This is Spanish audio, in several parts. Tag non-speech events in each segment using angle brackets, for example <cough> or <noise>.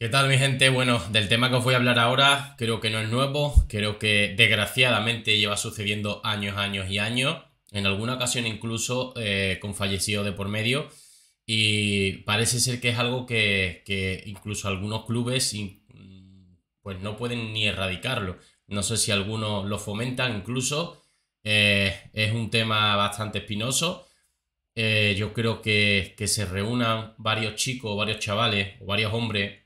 ¿Qué tal mi gente? Bueno, del tema que os voy a hablar ahora creo que no es nuevo, creo que desgraciadamente lleva sucediendo años, años y años, en alguna ocasión incluso eh, con fallecido de por medio y parece ser que es algo que, incluso algunos clubes pues no pueden ni erradicarlo, no sé si algunos lo fomentan incluso, eh, es un tema bastante espinoso. Eh, yo creo que, que se reúnan varios chicos, varios chavales, varios hombres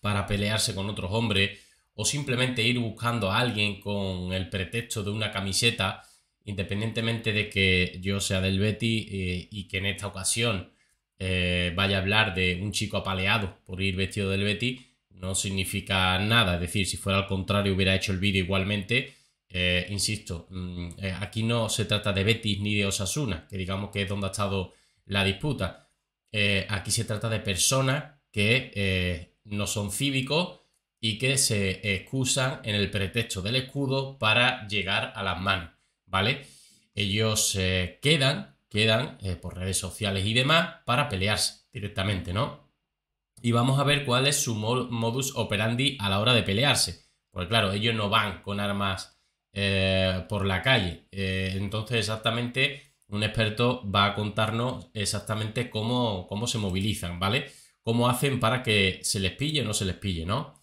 para pelearse con otros hombres o simplemente ir buscando a alguien con el pretexto de una camiseta, independientemente de que yo sea del Betty eh, y que en esta ocasión eh, vaya a hablar de un chico apaleado por ir vestido del Betty, no significa nada. Es decir, si fuera al contrario hubiera hecho el vídeo igualmente. Eh, insisto, mm, aquí no se trata de Betty ni de Osasuna, que digamos que es donde ha estado la disputa. aquí se trata de personas que no son cívicos y que se excusan en el pretexto del escudo para llegar a las manos, ¿vale? Ellos eh, quedan, quedan eh, por redes sociales y demás para pelearse directamente, ¿no? Y vamos a ver cuál es su modus operandi a la hora de pelearse. Porque claro, ellos no van con armas eh, por la calle. entonces exactamente un experto va a contarnos exactamente cómo, cómo se movilizan, ¿vale? cómo hacen para que se les pille o no se les pille, ¿no?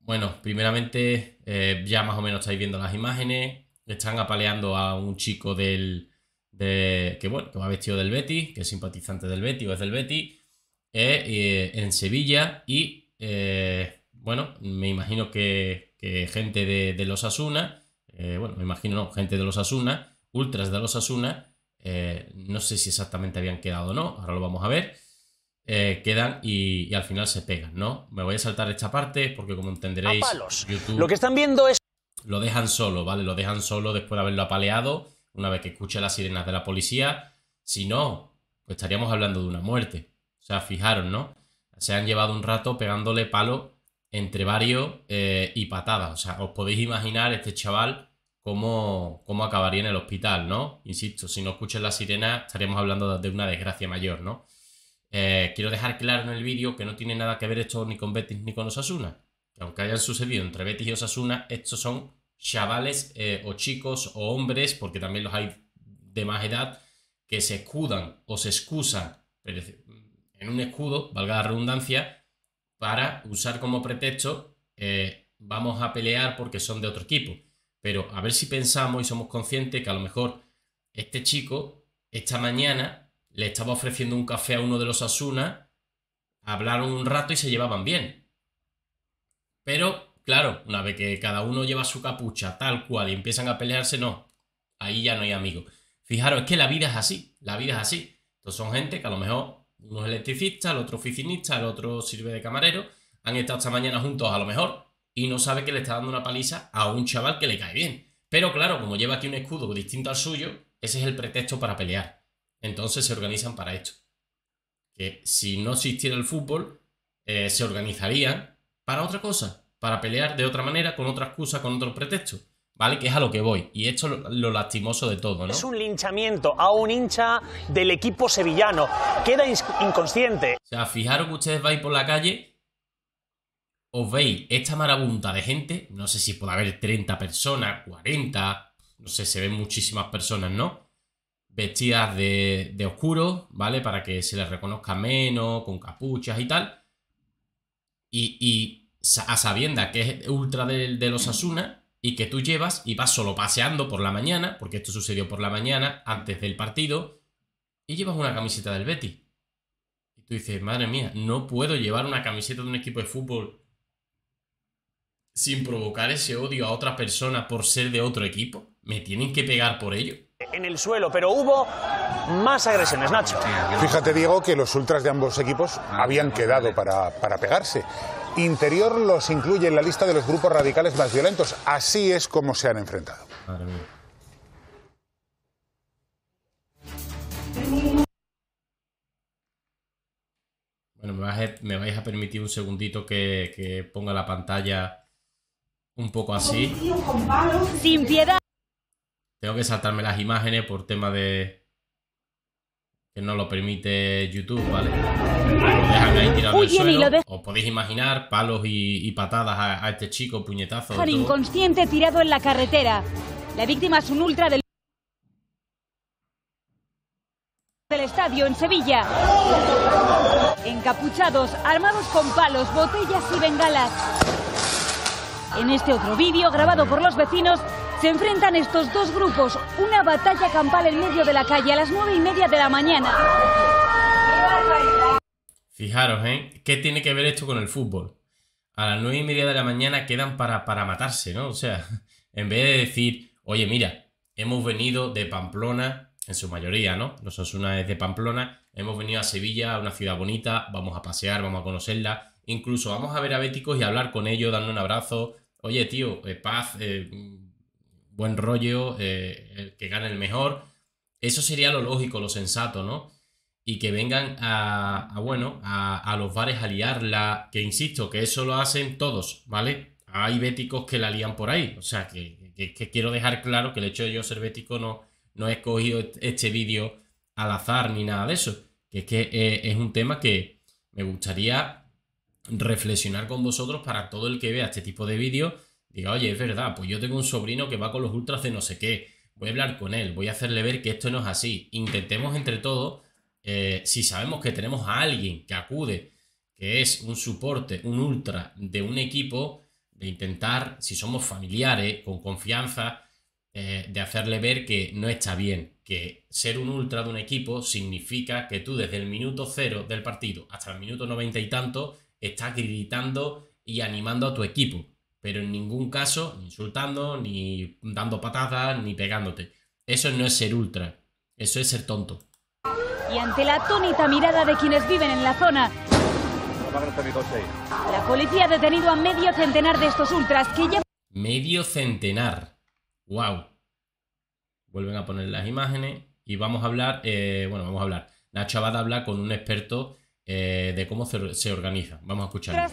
Bueno, primeramente eh, ya más o menos estáis viendo las imágenes, están apaleando a un chico del... que bueno, que va vestido del Betty, que es simpatizante del Betty o es del Betty, eh, eh, en Sevilla y bueno, me imagino que, gente de, de, los Asuna, bueno, me imagino no, gente de los Asuna, ultras de los Asuna, no sé si exactamente habían quedado o no, ahora lo vamos a ver, eh, quedan y, al final se pegan, ¿no? Me voy a saltar esta parte porque como entenderéis, lo que están viendo es... Lo dejan solo, ¿vale? Lo dejan solo después de haberlo apaleado, una vez que escuche las sirenas de la policía. Si no, pues estaríamos hablando de una muerte. O sea, fijaros, ¿no? Se han llevado un rato pegándole palo entre varios eh, y patadas. O sea, os podéis imaginar este chaval cómo, cómo acabaría en el hospital, ¿no? Insisto, si no escuchan la sirena, estaríamos hablando de una desgracia mayor, ¿no? Eh, quiero dejar claro en el vídeo que no tiene nada que ver esto ni con Betis ni con Osasuna. aunque hayan sucedido entre Betis y Osasuna, estos son chavales eh, o chicos o hombres, porque también los hay de más edad, que se escudan o se excusan en un escudo, valga la redundancia, para usar como pretexto eh, vamos a pelear porque son de otro equipo. Pero a ver si pensamos y somos conscientes que a lo mejor este chico esta mañana le estaba ofreciendo un café a uno de los Asuna, hablaron un rato y se llevaban bien. Pero, claro, una vez que cada uno lleva su capucha tal cual y empiezan a pelearse, no, ahí ya no hay amigos. Fijaros, es que la vida es así, la vida es así. Entonces son gente que a lo mejor uno es electricista, el otro oficinista, el otro sirve de camarero, han estado esta mañana juntos a lo mejor y no sabe que le está dando una paliza a un chaval que le cae bien. Pero claro, como lleva aquí un escudo distinto al suyo, ese es el pretexto para pelear entonces se organizan para esto. Que si no existiera el fútbol, eh, se organizarían para otra cosa, para pelear de otra manera, con otra excusa, con otro pretexto. ¿Vale? Que es a lo que voy. Y esto es lo, lastimoso de todo, ¿no? Es un linchamiento a un hincha del equipo sevillano. Queda inconsciente. O sea, fijaros que ustedes vais por la calle, os veis esta marabunta de gente. No sé si puede haber 30 personas, 40, no sé, se ven muchísimas personas, ¿no? vestidas de, de oscuro, ¿vale? Para que se les reconozca menos, con capuchas y tal. Y, a sabienda que es ultra de, de los Asuna y que tú llevas y vas solo paseando por la mañana, porque esto sucedió por la mañana, antes del partido, y llevas una camiseta del Betty. Y tú dices, madre mía, no puedo llevar una camiseta de un equipo de fútbol sin provocar ese odio a otra persona por ser de otro equipo. ¿Me tienen que pegar por ello? en el suelo, pero hubo más agresiones, Nacho. Fíjate, Diego, que los ultras de ambos equipos habían quedado para, pegarse. Interior los incluye en la lista de los grupos radicales más violentos. Así es como se han enfrentado. Bueno, me, vais a, permitir un segundito que ponga la pantalla un poco así. Sin piedad. Tengo que saltarme las imágenes por tema de... Que no lo permite YouTube, ¿vale? Déjame ahí tirado el suelo. Os podéis imaginar palos y, patadas a, este chico, puñetazo. Todo. inconsciente tirado en la carretera. La víctima es un ultra del... del estadio en Sevilla. Encapuchados, armados con palos, botellas y bengalas. En este otro vídeo grabado por los vecinos, se enfrentan estos dos grupos, una batalla campal en medio de la calle a las nueve y media de la mañana. Fijaros, ¿eh? ¿Qué tiene que ver esto con el fútbol? A las nueve y media de la mañana quedan para, para matarse, ¿no? O sea, <laughs> en vez de decir, oye, mira, hemos venido de Pamplona, en su mayoría, ¿no? Los una es de Pamplona, hemos venido a Sevilla, a una ciudad bonita, vamos a pasear, vamos a conocerla, incluso vamos a ver a Béticos y hablar con ellos, darle un abrazo, oye tío, eh, paz, eh, buen rollo, eh, el que gane el mejor. Eso sería lo lógico, lo sensato, ¿no? Y que vengan a, bueno, a, los bares a liarla, que insisto, que eso lo hacen todos, ¿vale? Hay béticos que la lían por ahí, o sea, que, quiero dejar claro que el hecho de yo ser bético no, no he escogido este vídeo al azar ni nada de eso, que es que eh, es un tema que me gustaría reflexionar con vosotros para todo el que vea este tipo de vídeos diga, oye, es verdad, pues yo tengo un sobrino que va con los ultras de no sé qué, voy a hablar con él, voy a hacerle ver que esto no es así. Intentemos entre todos, eh, si sabemos que tenemos a alguien que acude, que es un soporte, un ultra de un equipo, de intentar, si somos familiares, con confianza, eh, de hacerle ver que no está bien, que ser un ultra de un equipo significa que tú desde el minuto cero del partido hasta el minuto noventa y tanto estás gritando y animando a tu equipo pero en ningún caso ni insultando, ni dando patadas, ni pegándote. Eso no es ser ultra, eso es ser tonto. Y ante la atónita mirada de quienes viven en la zona, la policía ha detenido a medio centenar de estos ultras que ya... Medio centenar. ¡Wow! Vuelven a poner las imágenes y vamos a hablar, eh, bueno, vamos a hablar. la chavada habla con un experto eh, de cómo se, se organiza. Vamos a escuchar.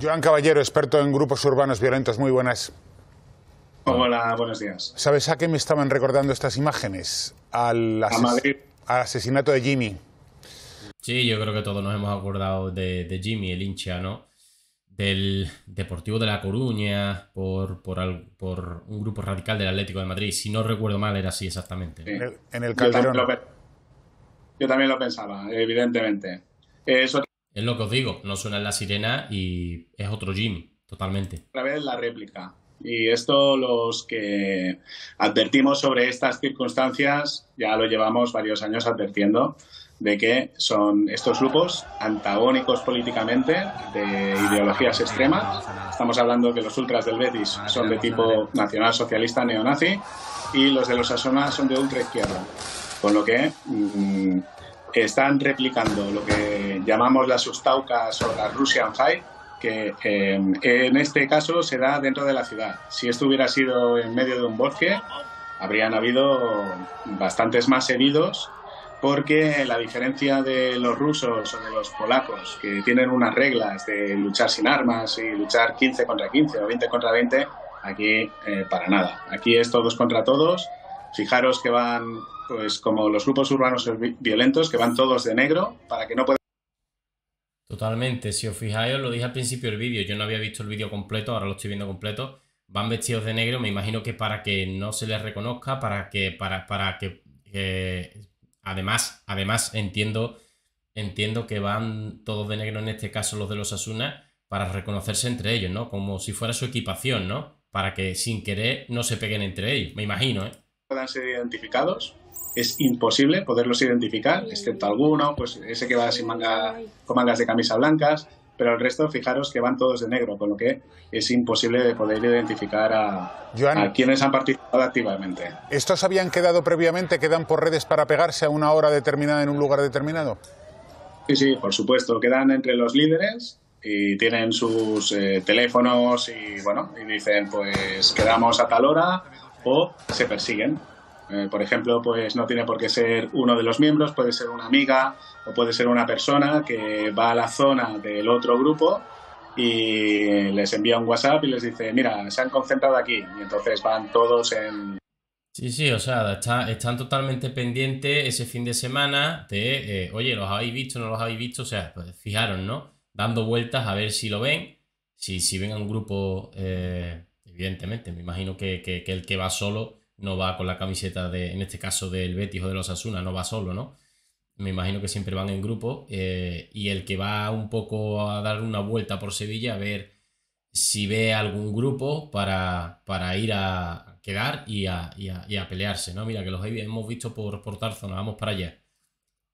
Joan Caballero, experto en grupos urbanos violentos, muy buenas. Hola, buenos días. ¿Sabes a qué me estaban recordando estas imágenes? Al, al asesinato de Jimmy. Sí, yo creo que todos nos hemos acordado de, Jimmy, el hincha, ¿no? Del Deportivo de La Coruña, por, por, un grupo radical del Atlético de Madrid. Si no recuerdo mal, era así exactamente. En, el, Calderón. Yo también lo, yo también lo pensaba, evidentemente. Eh, eso es lo que os digo, no suena la sirena y es otro Jim, totalmente. Otra vez la réplica. Y esto los que advertimos sobre estas circunstancias, ya lo llevamos varios años advirtiendo, de que son estos grupos antagónicos políticamente, de ideologías extremas. Estamos hablando que los ultras del Betis son de tipo nacionalsocialista neonazi y los de los Asona son de ultra Con lo que mm, están replicando lo que llamamos las Ustaukas o las Russian fight que eh, en este caso se da dentro de la ciudad. Si esto hubiera sido en medio de un bosque, habrían habido bastantes más heridos, porque la diferencia de los rusos o de los polacos, que tienen unas reglas de luchar sin armas y luchar 15 contra 15 o 20 contra 20, aquí eh, para nada. Aquí es todos contra todos Fijaros que van, pues como los grupos urbanos violentos, que van todos de negro para que no puedan... Totalmente, si os fijáis, lo dije al principio del vídeo, yo no había visto el vídeo completo, ahora lo estoy viendo completo, van vestidos de negro, me imagino que para que no se les reconozca, para que, para, para que, eh, además, además entiendo, entiendo que van todos de negro, en este caso los de los Asuna, para reconocerse entre ellos, ¿no? Como si fuera su equipación, ¿no? Para que sin querer no se peguen entre ellos, me imagino, ¿eh? puedan ser identificados. Es imposible poderlos identificar, excepto alguno, pues ese que va sin manga, con mangas de camisa blancas, pero el resto, fijaros que van todos de negro, con lo que es imposible de poder identificar a, quienes han participado activamente. ¿Estos habían quedado previamente, quedan por redes para pegarse a una hora determinada en un lugar determinado? Sí, sí, por supuesto, quedan entre los líderes y tienen sus eh, teléfonos y bueno, y dicen pues quedamos a tal hora se persiguen. Eh, por ejemplo, pues no tiene por qué ser uno de los miembros, puede ser una amiga o puede ser una persona que va a la zona del otro grupo y les envía un WhatsApp y les dice, mira, se han concentrado aquí. Y entonces van todos en... Sí, sí, o sea, están totalmente pendientes ese fin de semana de, eh, oye, ¿los habéis visto? ¿No los habéis visto? O sea, pues, fijaron, ¿no? Dando vueltas a ver si lo ven, si, si ven a un grupo... Eh, evidentemente. Me imagino que, el que va solo no va con la camiseta de, en este caso, del Betis o de los Asuna, no va solo, ¿no? Me imagino que siempre van en grupo. Eh, y el que va un poco a dar una vuelta por Sevilla, a ver si ve algún grupo para, para ir a quedar y a, a, pelearse, ¿no? Mira, que los hemos visto por, por vamos para allá.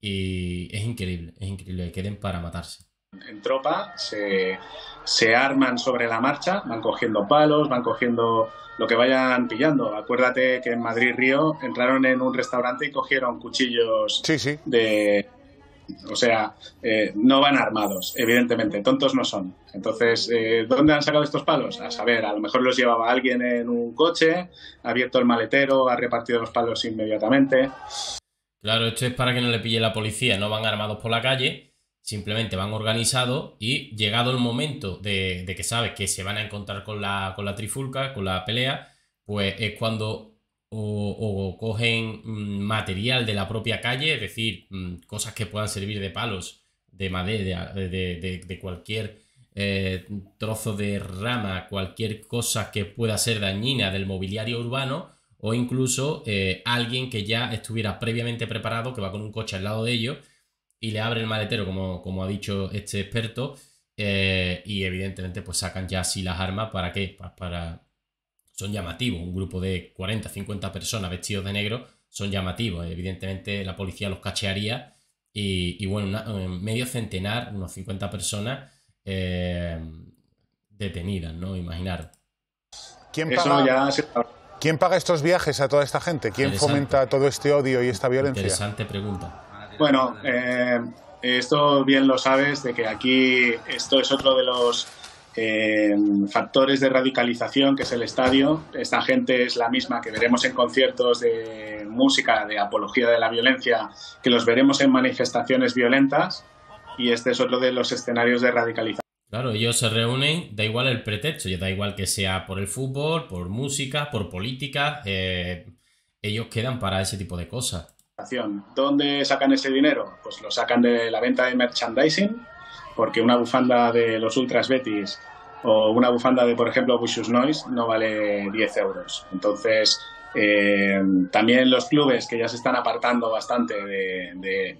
Y es increíble, es increíble, que queden para matarse en tropa se, arman sobre la marcha, van cogiendo palos, van cogiendo lo que vayan pillando. Acuérdate que en Madrid Río entraron en un restaurante y cogieron cuchillos sí, sí. de... O sea, eh, no van armados, evidentemente, tontos no son. Entonces, eh, ¿dónde han sacado estos palos? A saber, a lo mejor los llevaba alguien en un coche, ha abierto el maletero, ha repartido los palos inmediatamente. Claro, esto es para que no le pille la policía, no van armados por la calle simplemente van organizados y llegado el momento de, que sabes que se van a encontrar con la, con la trifulca, con la pelea, pues es cuando o, cogen mm, material de la propia calle, es decir, mm, cosas que puedan servir de palos, de madera, de, cualquier eh, trozo de rama, cualquier cosa que pueda ser dañina del mobiliario urbano, o incluso eh, alguien que ya estuviera previamente preparado, que va con un coche al lado de ellos, y le abre el maletero, como, ha dicho este experto, eh, y evidentemente pues sacan ya así las armas, ¿para qué? Para, Son llamativos, un grupo de 40, 50 personas vestidos de negro son llamativos, evidentemente la policía los cachearía y, bueno, medio centenar, unos 50 personas eh, detenidas, ¿no? Imaginar. ¿Quién paga, ¿Quién paga estos viajes a toda esta gente? ¿Quién fomenta todo este odio y esta violencia? Interesante pregunta. Bueno, eh, esto bien lo sabes, de que aquí esto es otro de los eh, factores de radicalización que es el estadio. Esta gente es la misma que veremos en conciertos de música, de apología de la violencia, que los veremos en manifestaciones violentas y este es otro de los escenarios de radicalización. Claro, ellos se reúnen, da igual el pretexto, ya da igual que sea por el fútbol, por música, por política, eh, ellos quedan para ese tipo de cosas donde ¿Dónde sacan ese dinero? Pues lo sacan de la venta de merchandising, porque una bufanda de los Ultras Betis o una bufanda de, por ejemplo, Bushus Noise no vale 10 euros. Entonces, eh, también los clubes que ya se están apartando bastante de,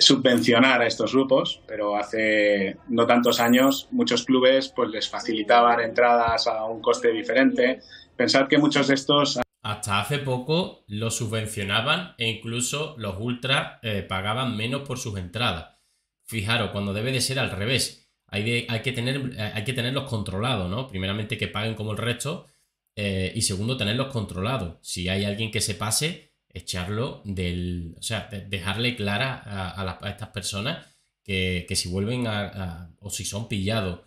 subvencionar a estos grupos, pero hace no tantos años muchos clubes pues les facilitaban entradas a un coste diferente. Pensad que muchos de estos hasta hace poco los subvencionaban e incluso los ultras eh, pagaban menos por sus entradas. Fijaros, cuando debe de ser al revés. Hay, que, tener, eh, hay que tenerlos controlados, ¿no? Primeramente que paguen como el resto eh, y segundo tenerlos controlados. Si hay alguien que se pase, echarlo del... O sea, dejarle clara a, estas personas que, si vuelven a, o si son pillados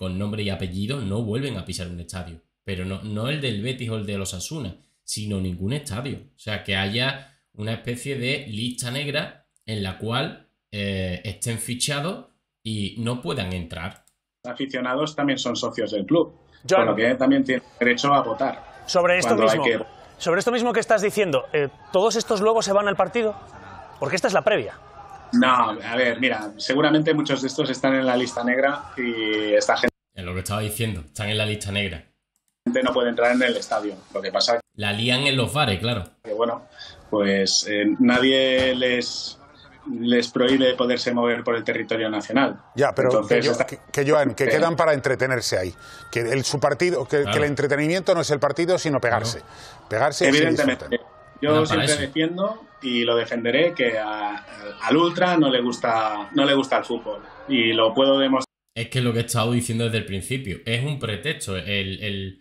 con nombre y apellido, no vuelven a pisar un estadio pero no, no el del Betis o el de los Asuna, sino ningún estadio. O sea, que haya una especie de lista negra en la cual eh, estén fichados y no puedan entrar. Aficionados también son socios del club, que también tienen derecho a votar. Sobre esto mismo, que... sobre esto mismo que estás diciendo, eh, todos estos luego se van al partido, porque esta es la previa. No, a ver, mira, seguramente muchos de estos están en la lista negra y esta gente. Es lo que estaba diciendo, están en la lista negra no puede entrar en el estadio. Lo que pasa La lían en los bares, claro. Que bueno, pues eh, nadie les les prohíbe poderse mover por el territorio nacional. Ya, pero Entonces, que, yo, que, eh. quedan para entretenerse ahí. Que el, su partido, que, el entretenimiento no es el partido, sino pegarse. Pegarse Evidentemente. yo siempre defiendo y lo defenderé que al ultra no le gusta no le gusta el fútbol y lo puedo demostrar. Es que lo que he estado diciendo desde el principio es un pretexto el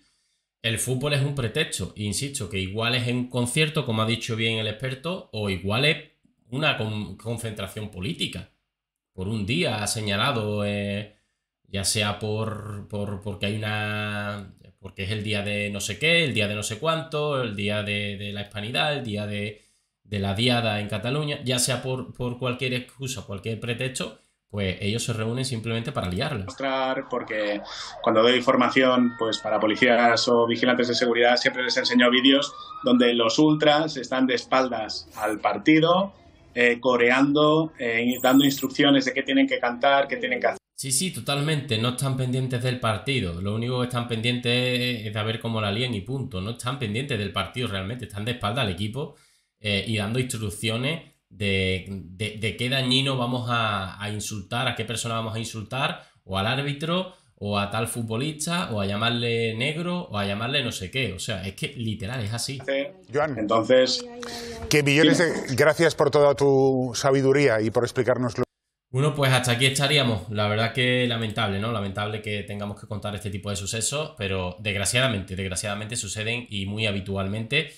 el fútbol es un pretexto, insisto, que igual es un concierto, como ha dicho bien el experto, o igual es una concentración política. Por un día ha señalado, eh, ya sea por, por, porque hay una. porque es el día de no sé qué, el día de no sé cuánto, el día de, la hispanidad, el día de, la diada en Cataluña, ya sea por cualquier excusa, cualquier pretexto, pues ellos se reúnen simplemente para liarla. Mostrar porque cuando doy información pues para policías o vigilantes de seguridad siempre les enseño vídeos donde los ultras están de espaldas al partido, eh, coreando, eh, dando instrucciones de qué tienen que cantar, qué tienen que hacer. Sí, sí, totalmente. No están pendientes del partido. Lo único que están pendientes es de ver cómo la lían y punto. No están pendientes del partido realmente. Están de espalda al equipo eh, y dando instrucciones de, qué dañino vamos a, insultar, a qué persona vamos a insultar, o al árbitro, o a tal futbolista, o a llamarle negro, o a llamarle no sé qué. O sea, es que literal es así. Joan, entonces... Que millones de... Gracias por toda tu sabiduría y por explicárnoslo. Bueno, pues hasta aquí estaríamos. La verdad que lamentable, ¿no? Lamentable que tengamos que contar este tipo de sucesos, pero desgraciadamente, desgraciadamente suceden y muy habitualmente.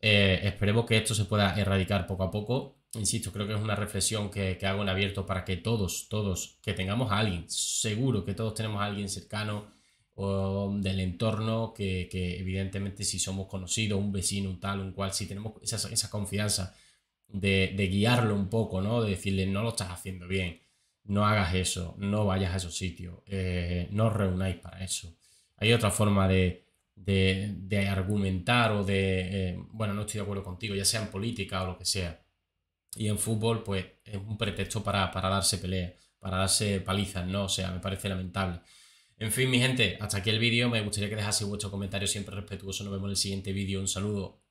Eh, esperemos que esto se pueda erradicar poco a poco insisto, creo que es una reflexión que, hago en abierto para que todos, todos, que tengamos a alguien, seguro que todos tenemos a alguien cercano o um, del entorno, que, evidentemente si somos conocidos, un vecino, un tal, un cual, si tenemos esa, confianza de, guiarlo un poco, ¿no? De decirle, no lo estás haciendo bien, no hagas eso, no vayas a esos sitios, eh, no os reunáis para eso. Hay otra forma de, de, argumentar o de, eh, bueno, no estoy de acuerdo contigo, ya sea en política o lo que sea y en fútbol, pues es un pretexto para, para darse pelea, para darse palizas, ¿no? O sea, me parece lamentable. En fin, mi gente, hasta aquí el vídeo. Me gustaría que dejase vuestro comentario siempre respetuoso. Nos vemos en el siguiente vídeo. Un saludo.